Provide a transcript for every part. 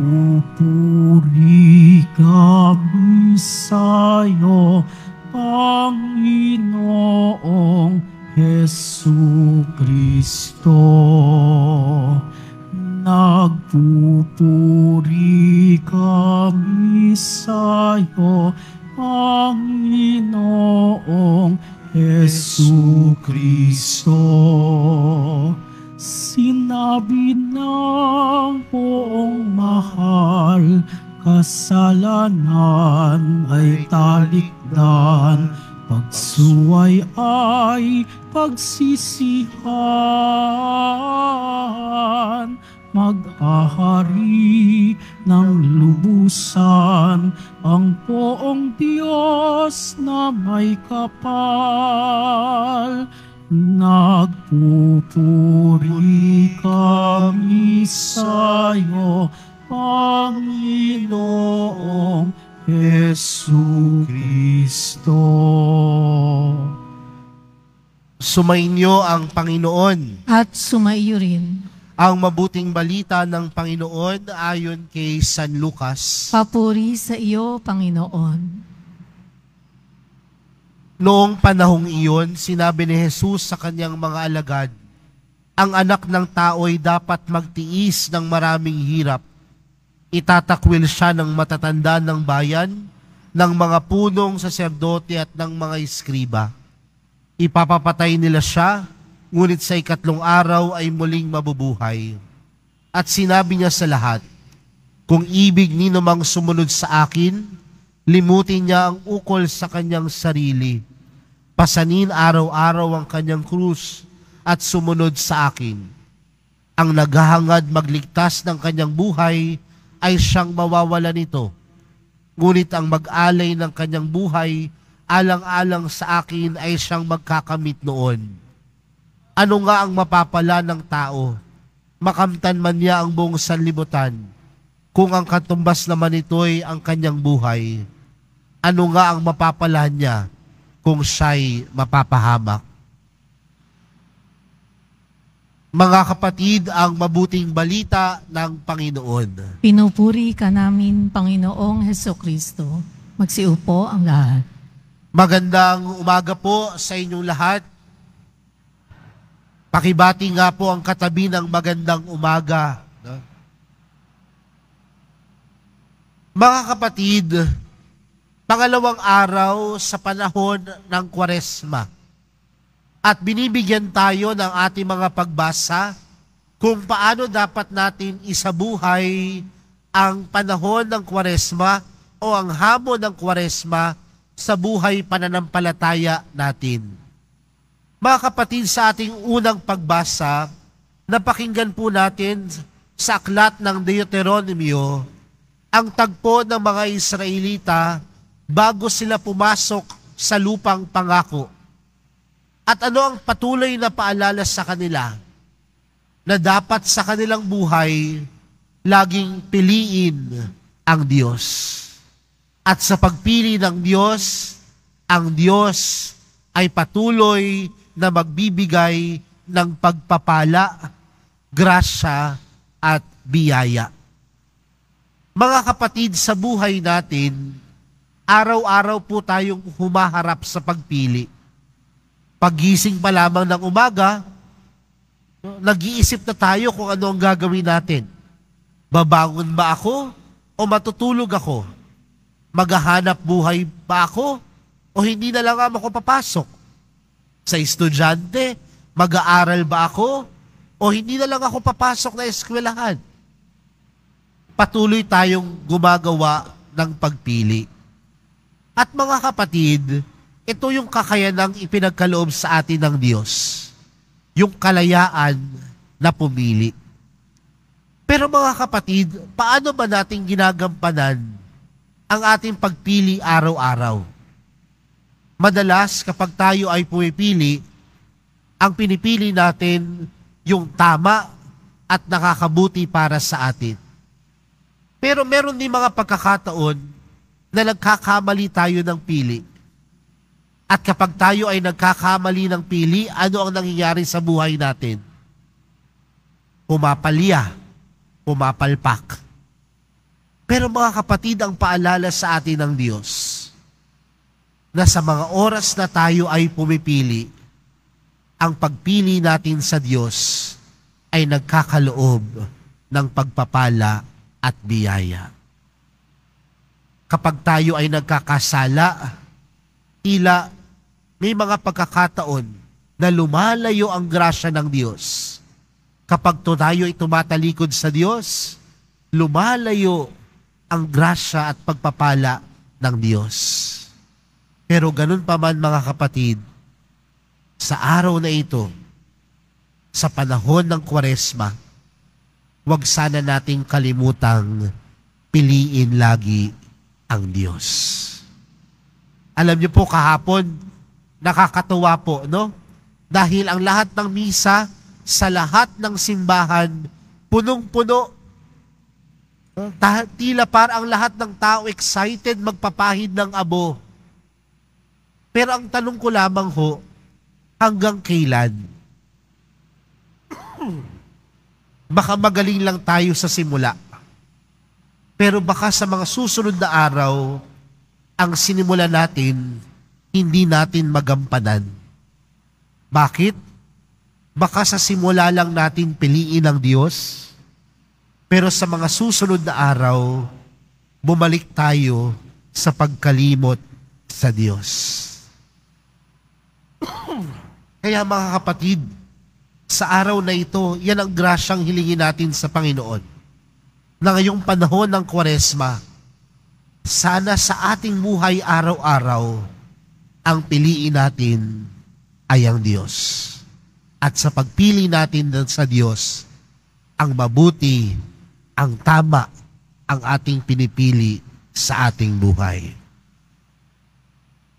Pupuri kami sa'yo, Panginoong Hesu Kristo. Nagpupuri kami sa'yo, Panginoong Hesu Kristo. Sinabi kasalanan ay talikdan, pagsuway ay pagsisihan. Mag-ahari ng lubusan ang poong Diyos na may kapal. Nagpupuri kami sa'yo, Panginoong Yesu Kristo. Sumainyo ang Panginoon. At sumaiyo rin. Ang mabuting balita ng Panginoon ayon kay San Lucas. Papuri sa iyo, Panginoon. Noong panahong iyon, sinabi ni Jesus sa kanyang mga alagad, ang anak ng tao ay dapat magtiis ng maraming hirap Itatakwil siya ng matatanda ng bayan, ng mga punong saserdote at ng mga iskriba. Ipapapatay nila siya, ngunit sa ikatlong araw ay muling mabubuhay. At sinabi niya sa lahat, Kung ibig ni namang sumunod sa akin, limutin niya ang ukol sa kanyang sarili. Pasanin araw-araw ang kanyang krus at sumunod sa akin. Ang naghahangad magligtas ng kanyang buhay ay siyang mawawala nito. Ngunit ang mag-alay ng kanyang buhay, alang-alang sa akin ay siyang magkakamit noon. Ano nga ang mapapala ng tao? Makamtan man niya ang buong sanlibutan, kung ang katumbas naman ay ang kanyang buhay. Ano nga ang mapapala niya kung siya'y mapapahamak? Mga kapatid, ang mabuting balita ng Panginoon. Pinupuri ka namin, Panginoong Heso Kristo. Magsiupo ang lahat. Magandang umaga po sa inyong lahat. Pakibati nga po ang katabi ng magandang umaga. Mga kapatid, pangalawang araw sa panahon ng Kwaresma at binibigyan tayo ng ating mga pagbasa kung paano dapat natin isabuhay ang panahon ng kwaresma o ang hamon ng kwaresma sa buhay pananampalataya natin. Mga kapatid, sa ating unang pagbasa, napakinggan po natin sa aklat ng Deuteronomio ang tagpo ng mga Israelita bago sila pumasok sa lupang pangako at ano ang patuloy na paalala sa kanila na dapat sa kanilang buhay laging piliin ang Diyos. At sa pagpili ng Diyos, ang Diyos ay patuloy na magbibigay ng pagpapala, grasya at biyaya. Mga kapatid, sa buhay natin, araw-araw po tayong humaharap sa pagpili pagising pa lamang ng umaga, nag-iisip na tayo kung ano ang gagawin natin. Babangon ba ako o matutulog ako? Maghahanap buhay ba ako o hindi na lang ako papasok? Sa estudyante, mag-aaral ba ako o hindi na lang ako papasok na eskwelahan? Patuloy tayong gumagawa ng pagpili. At mga kapatid, ito yung kakayanang ipinagkaloob sa atin ng Diyos. Yung kalayaan na pumili. Pero mga kapatid, paano ba nating ginagampanan ang ating pagpili araw-araw? Madalas kapag tayo ay pumipili, ang pinipili natin yung tama at nakakabuti para sa atin. Pero meron din mga pagkakataon na nagkakamali tayo ng pili. At kapag tayo ay nagkakamali ng pili, ano ang nangyayari sa buhay natin? Pumapalya, pumapalpak. Pero mga kapatid, ang paalala sa atin ng Diyos na sa mga oras na tayo ay pumipili, ang pagpili natin sa Diyos ay nagkakaloob ng pagpapala at biyaya. Kapag tayo ay nagkakasala, tila may mga pagkakataon na lumalayo ang grasya ng Diyos. Kapag tayo ay tumatalikod sa Diyos, lumalayo ang grasya at pagpapala ng Diyos. Pero ganun pa man mga kapatid, sa araw na ito, sa panahon ng kwaresma, huwag sana nating kalimutang piliin lagi ang Diyos. Alam niyo po kahapon, nakakatuwa po, no? Dahil ang lahat ng misa sa lahat ng simbahan punong-puno. Tila para ang lahat ng tao excited magpapahid ng abo. Pero ang tanong ko lamang ho, hanggang kailan? Baka magaling lang tayo sa simula. Pero baka sa mga susunod na araw, ang sinimula natin hindi natin magampanan. Bakit? Baka sa simula lang natin piliin ang Diyos, pero sa mga susunod na araw, bumalik tayo sa pagkalimot sa Diyos. Kaya mga kapatid, sa araw na ito, yan ang grasyang hilingin natin sa Panginoon. Na ngayong panahon ng Kwaresma, sana sa ating buhay araw-araw, ang piliin natin ay ang Diyos. At sa pagpili natin sa Diyos, ang mabuti, ang tama, ang ating pinipili sa ating buhay.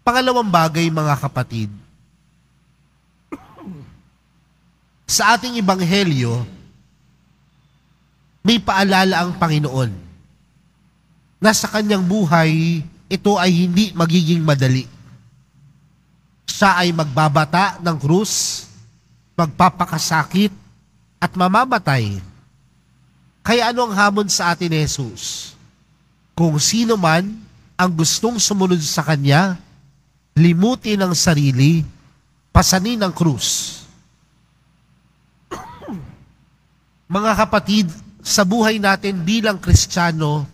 Pangalawang bagay, mga kapatid, sa ating ibanghelyo, may paalala ang Panginoon na sa kanyang buhay, ito ay hindi magiging madali siya ay magbabata ng krus, magpapakasakit, at mamamatay. Kaya ano ang hamon sa atin ni Jesus? Kung sino man ang gustong sumunod sa Kanya, limutin ang sarili, pasanin ang krus. Mga kapatid, sa buhay natin bilang Kristiyano,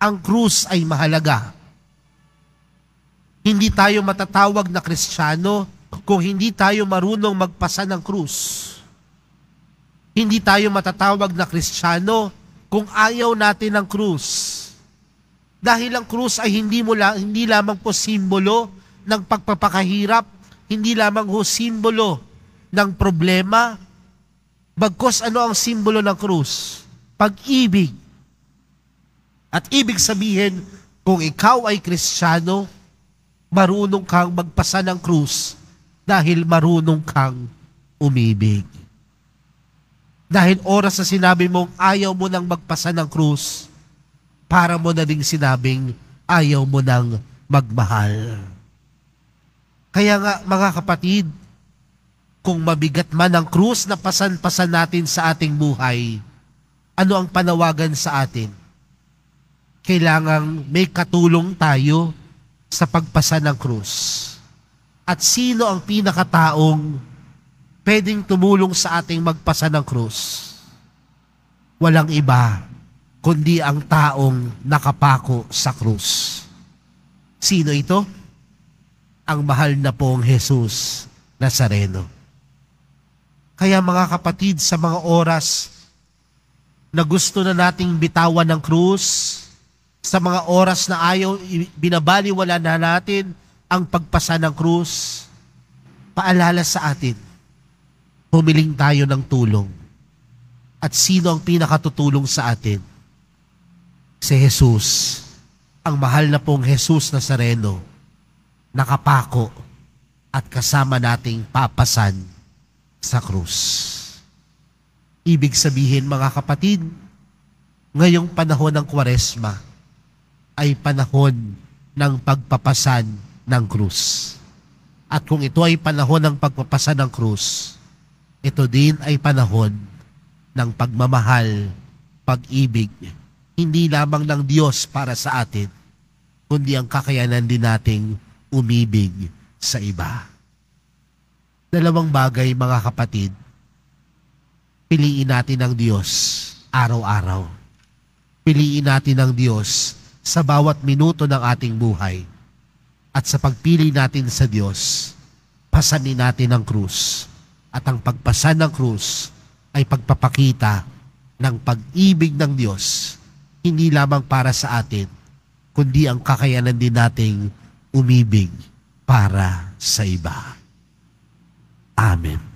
ang krus ay mahalaga. Hindi tayo matatawag na kristyano kung hindi tayo marunong magpasa ng krus. Hindi tayo matatawag na kristyano kung ayaw natin ng krus. Dahil ang krus ay hindi, mo la, hindi lamang po simbolo ng pagpapakahirap, hindi lamang ho simbolo ng problema, bagkos ano ang simbolo ng krus? Pag-ibig. At ibig sabihin, kung ikaw ay kristyano, marunong kang magpasa ng krus dahil marunong kang umibig. Dahil oras na sinabi mong ayaw mo nang magpasa ng krus, para mo na ding sinabing ayaw mo nang magmahal. Kaya nga mga kapatid, kung mabigat man ang krus na pasan-pasan natin sa ating buhay, ano ang panawagan sa atin? Kailangang may katulong tayo sa pagpasa ng krus? At sino ang pinakataong pwedeng tumulong sa ating magpasa ng krus? Walang iba, kundi ang taong nakapako sa krus. Sino ito? Ang mahal na pong Jesus Nazareno. Kaya mga kapatid, sa mga oras na gusto na nating bitawan ng krus, sa mga oras na ayaw, binabaliwala na natin ang pagpasa ng krus. Paalala sa atin, humiling tayo ng tulong. At sino ang pinakatutulong sa atin? Si Jesus. Ang mahal na pong Jesus na sareno, nakapako at kasama nating papasan sa krus. Ibig sabihin mga kapatid, ngayong panahon ng kwaresma, ay panahon ng pagpapasan ng krus. At kung ito ay panahon ng pagpapasan ng krus, ito din ay panahon ng pagmamahal, pag-ibig, hindi lamang ng Diyos para sa atin, kundi ang kakayanan din nating umibig sa iba. Dalawang bagay mga kapatid, piliin natin ang Diyos araw-araw. Piliin natin ang Diyos sa bawat minuto ng ating buhay. At sa pagpili natin sa Diyos, pasanin natin ang krus. At ang pagpasan ng krus ay pagpapakita ng pag-ibig ng Diyos, hindi lamang para sa atin, kundi ang kakayanan din nating umibig para sa iba. Amen.